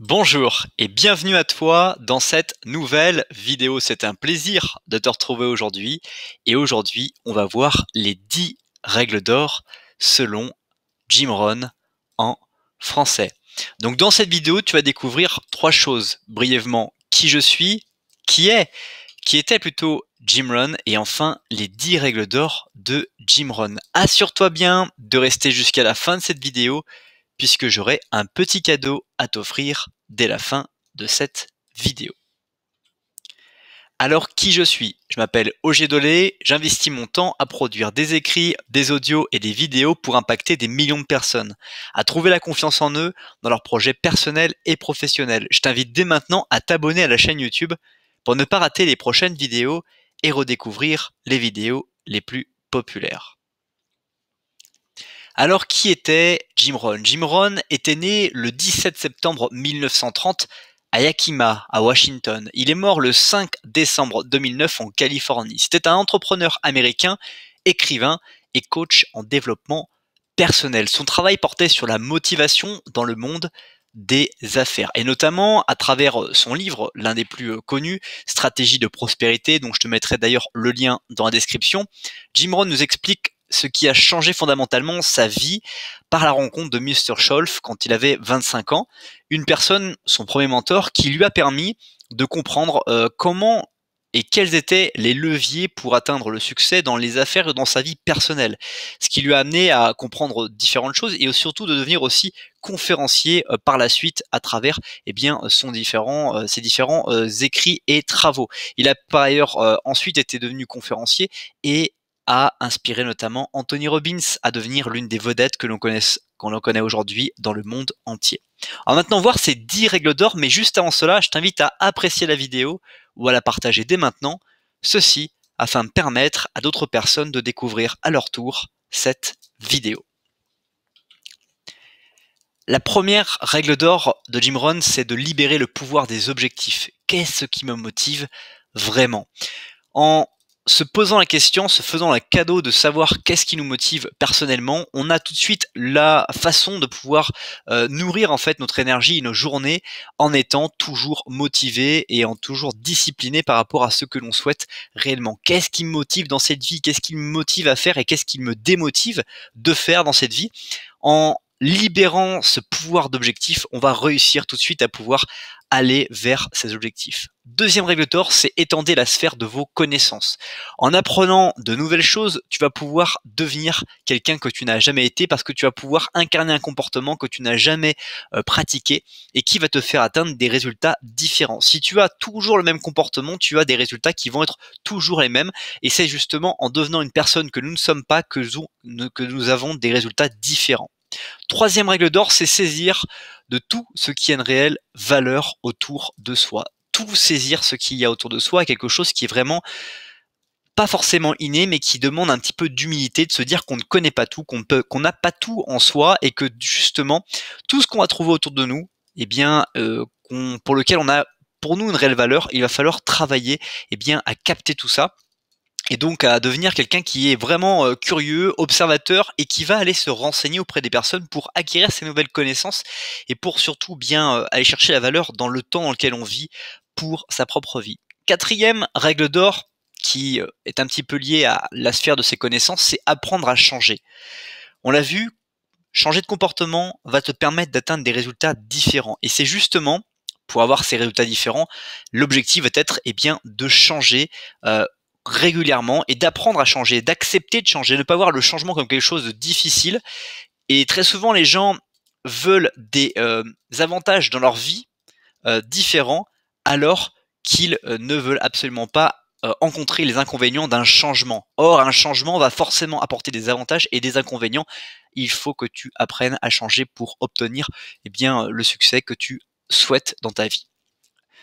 Bonjour et bienvenue à toi dans cette nouvelle vidéo. C'est un plaisir de te retrouver aujourd'hui et aujourd'hui on va voir les 10 règles d'or selon Jim Rohn en français. Donc dans cette vidéo tu vas découvrir trois choses brièvement qui je suis, qui est, qui était plutôt Jim Rohn et enfin les 10 règles d'or de Jim Rohn. Assure-toi bien de rester jusqu'à la fin de cette vidéo puisque j'aurai un petit cadeau à t'offrir dès la fin de cette vidéo. Alors qui je suis Je m'appelle Auger Dolé, j'investis mon temps à produire des écrits, des audios et des vidéos pour impacter des millions de personnes, à trouver la confiance en eux dans leurs projets personnels et professionnels. Je t'invite dès maintenant à t'abonner à la chaîne YouTube pour ne pas rater les prochaines vidéos et redécouvrir les vidéos les plus populaires. Alors qui était Jim Rohn Jim Rohn était né le 17 septembre 1930 à Yakima, à Washington. Il est mort le 5 décembre 2009 en Californie. C'était un entrepreneur américain, écrivain et coach en développement personnel. Son travail portait sur la motivation dans le monde des affaires et notamment à travers euh, son livre, l'un des plus euh, connus, Stratégie de prospérité, dont je te mettrai d'ailleurs le lien dans la description. Jim Rohn nous explique ce qui a changé fondamentalement sa vie par la rencontre de Mr. Scholf quand il avait 25 ans, une personne, son premier mentor, qui lui a permis de comprendre euh, comment et quels étaient les leviers pour atteindre le succès dans les affaires et dans sa vie personnelle. Ce qui lui a amené à comprendre différentes choses et surtout de devenir aussi conférencier euh, par la suite à travers eh bien, son différent, euh, ses différents écrits et travaux. Il a par ailleurs ensuite été devenu conférencier et a inspiré notamment Anthony Robbins à devenir l'une des vedettes que l'on connaît, en connaît aujourd'hui dans le monde entier. En maintenant voir ces 10 règles d'or, mais juste avant cela, je t'invite à apprécier la vidéo ou à la partager dès maintenant, ceci afin de permettre à d'autres personnes de découvrir à leur tour cette vidéo. La première règle d'or de Jim Rohn, c'est de libérer le pouvoir des objectifs. Qu'est-ce qui me motive vraiment En se posant la question, se faisant la cadeau de savoir qu'est-ce qui nous motive personnellement, on a tout de suite la façon de pouvoir euh, nourrir en fait notre énergie et nos journées en étant toujours motivé et en toujours discipliné par rapport à ce que l'on souhaite réellement. Qu'est-ce qui me motive dans cette vie Qu'est-ce qui me motive à faire et qu'est-ce qui me démotive de faire dans cette vie en libérant ce pouvoir d'objectif, on va réussir tout de suite à pouvoir aller vers ces objectifs. Deuxième règle d'or, c'est étendez la sphère de vos connaissances. En apprenant de nouvelles choses, tu vas pouvoir devenir quelqu'un que tu n'as jamais été parce que tu vas pouvoir incarner un comportement que tu n'as jamais euh, pratiqué et qui va te faire atteindre des résultats différents. Si tu as toujours le même comportement, tu as des résultats qui vont être toujours les mêmes et c'est justement en devenant une personne que nous ne sommes pas que que nous avons des résultats différents. Troisième règle d'or, c'est saisir de tout ce qui a une réelle valeur autour de soi. Tout saisir ce qu'il y a autour de soi est quelque chose qui est vraiment pas forcément inné, mais qui demande un petit peu d'humilité, de se dire qu'on ne connaît pas tout, qu'on peut, qu'on n'a pas tout en soi, et que justement tout ce qu'on va trouver autour de nous, eh bien, euh, pour lequel on a pour nous une réelle valeur, il va falloir travailler eh bien à capter tout ça et donc à devenir quelqu'un qui est vraiment euh, curieux, observateur et qui va aller se renseigner auprès des personnes pour acquérir ces nouvelles connaissances et pour surtout bien euh, aller chercher la valeur dans le temps dans lequel on vit pour sa propre vie. Quatrième règle d'or qui euh, est un petit peu liée à la sphère de ses connaissances, c'est apprendre à changer. On l'a vu, changer de comportement va te permettre d'atteindre des résultats différents et c'est justement pour avoir ces résultats différents, l'objectif va être eh bien, de changer euh, régulièrement et d'apprendre à changer, d'accepter de changer, ne pas voir le changement comme quelque chose de difficile. Et très souvent, les gens veulent des euh, avantages dans leur vie euh, différents alors qu'ils euh, ne veulent absolument pas rencontrer les inconvénients d'un changement. Or, un changement va forcément apporter des avantages et des inconvénients. Il faut que tu apprennes à changer pour obtenir eh bien, le succès que tu souhaites dans ta vie.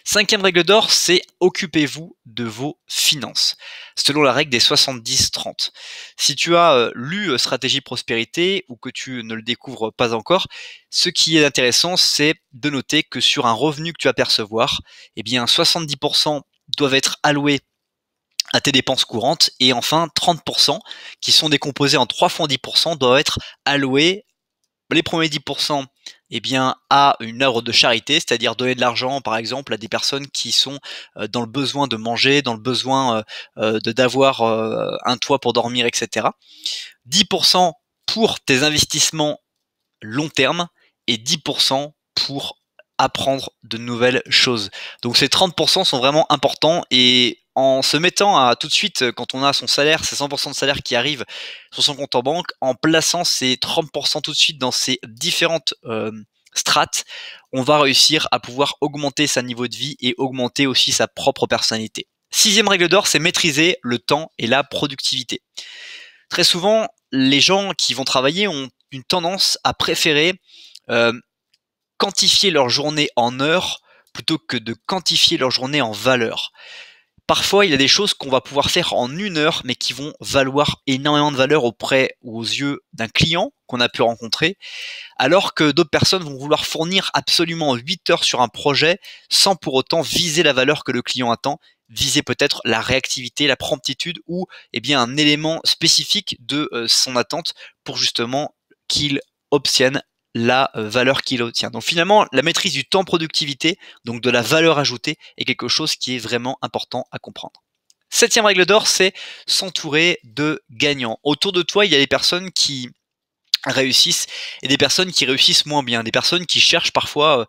Cinquième règle d'or, c'est occupez-vous de vos finances, selon la règle des 70-30. Si tu as euh, lu euh, Stratégie Prospérité ou que tu ne le découvres pas encore, ce qui est intéressant, c'est de noter que sur un revenu que tu vas percevoir, eh bien 70% doivent être alloués à tes dépenses courantes et enfin 30% qui sont décomposés en 3 fois 10% doivent être alloués les premiers 10% et eh bien, à une œuvre de charité, c'est-à-dire donner de l'argent, par exemple, à des personnes qui sont euh, dans le besoin de manger, dans le besoin euh, euh, de d'avoir un toit pour dormir, etc. 10% pour tes investissements long terme et 10% pour apprendre de nouvelles choses. Donc ces 30% sont vraiment importants et en se mettant à tout de suite, euh, quand on a son salaire, ses 100% de salaire qui arrive sur son compte en banque, en plaçant ces 30% tout de suite dans ces différentes euh, strates, on va réussir à pouvoir augmenter sa niveau de vie et augmenter aussi sa propre personnalité. Sixième règle d'or, c'est maîtriser le temps et la productivité. Très souvent, les gens qui vont travailler ont une tendance à préférer euh, quantifier leur journée en heures plutôt que de quantifier leur journée en valeur. Parfois, il y a des choses qu'on va pouvoir faire en une heure, mais qui vont valoir énormément de valeur auprès ou aux yeux d'un client qu'on a pu rencontrer, alors que d'autres personnes vont vouloir fournir absolument 8 heures sur un projet sans pour autant viser la valeur que le client attend, viser peut-être la réactivité, la promptitude ou eh bien un élément spécifique de euh, son attente pour justement qu'il obtienne la valeur qu'il obtient. Donc finalement, la maîtrise du temps productivité, donc de la valeur ajoutée, est quelque chose qui est vraiment important à comprendre. Septième règle d'or, c'est s'entourer de gagnants. Autour de toi, il y a des personnes qui réussissent et des personnes qui réussissent moins bien, des personnes qui cherchent parfois euh,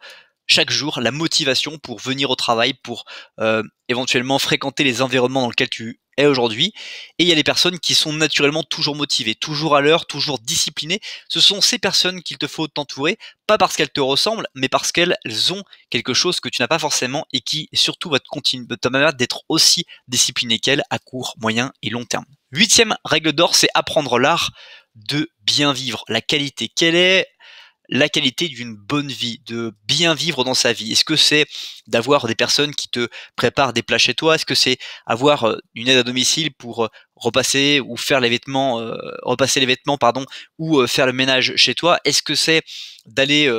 chaque jour la motivation pour venir au travail, pour euh, éventuellement fréquenter les environnements dans lesquels tu es aujourd'hui. Et il y a les personnes qui sont naturellement toujours motivées, toujours à l'heure, toujours disciplinées. Ce sont ces personnes qu'il te faut t'entourer, pas parce qu'elles te ressemblent, mais parce qu'elles ont quelque chose que tu n'as pas forcément et qui surtout va te continuer, permettre d'être aussi discipliné qu'elles à court, moyen et long terme. Huitième règle d'or, c'est apprendre l'art de bien vivre. La qualité, quelle est la qualité d'une bonne vie, de bien vivre dans sa vie Est-ce que c'est d'avoir des personnes qui te préparent des plats chez toi Est-ce que c'est avoir euh, une aide à domicile pour euh, repasser ou faire les vêtements, euh, repasser les vêtements, pardon, ou faire le ménage chez toi Est-ce que c'est d'aller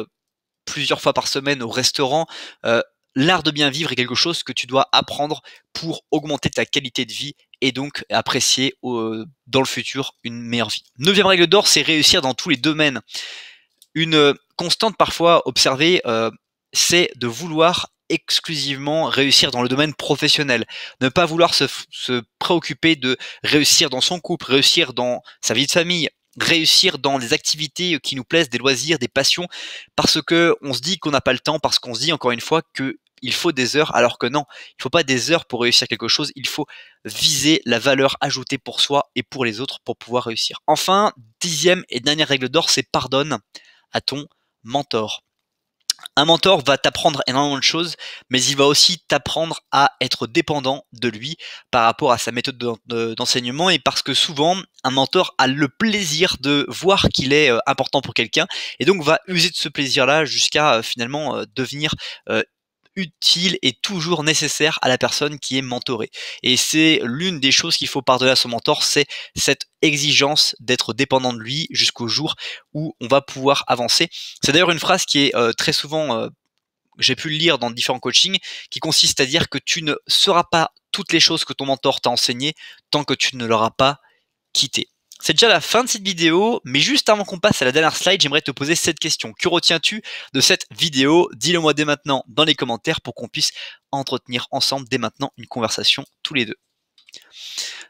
plusieurs fois par semaine au restaurant l'art de bien vivre est quelque chose que tu dois apprendre pour augmenter ta qualité de vie et donc apprécier dans le futur une meilleure vie. Neuvième règle d'or, c'est réussir dans tous les domaines. Une constante parfois observée, euh, c'est de vouloir exclusivement réussir dans le domaine professionnel, ne pas vouloir se, préoccuper de réussir dans son couple, réussir dans sa vie de famille, réussir dans des activités qui nous plaisent, des loisirs, des passions, parce que on se dit qu'on n'a pas le temps, parce qu'on se dit encore une fois que il faut des heures, alors que non, il ne faut pas des heures pour réussir quelque chose, il faut viser la valeur ajoutée pour soi et pour les autres pour pouvoir réussir. Enfin, dixième et dernière règle d'or, c'est pardonne à ton mentor. Un mentor va t'apprendre énormément de choses, mais il va aussi t'apprendre à être dépendant de lui par rapport à sa méthode d'enseignement et parce que souvent, un mentor a le plaisir de voir qu'il est euh, important pour quelqu'un et donc va user de ce plaisir-là jusqu'à euh, finalement euh, devenir utile et toujours nécessaire à la personne qui est mentorée. Et c'est l'une des choses qu'il faut pardonner à son mentor, c'est cette exigence d'être dépendant de lui jusqu'au jour où on va pouvoir avancer. C'est d'ailleurs une phrase qui est euh, très souvent... Euh, j'ai pu le lire dans différents coachings, qui consiste à dire que tu ne seras pas toutes les choses que ton mentor t'a enseignées tant que tu ne l'auras pas quitté. C'est déjà la fin de cette vidéo, mais juste avant qu'on passe à la dernière slide, j'aimerais te poser cette question. Que retiens-tu de cette vidéo Dis-le moi dès maintenant dans les commentaires pour qu'on puisse entretenir ensemble dès maintenant une conversation tous les deux.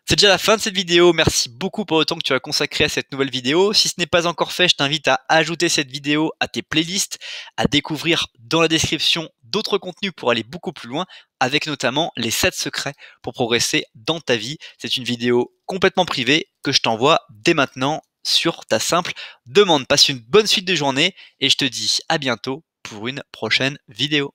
C'est déjà la fin de cette vidéo. Merci beaucoup pour le temps que tu as consacré à cette nouvelle vidéo. Si ce n'est pas encore fait, je t'invite à ajouter cette vidéo à tes playlists, à découvrir dans la description d'autres contenus pour aller beaucoup plus loin, avec notamment les 7 secrets pour progresser dans ta vie. C'est une vidéo complètement privée que je t'envoie dès maintenant sur ta simple demande. Passe une bonne suite de journée et je te dis à bientôt pour une prochaine vidéo.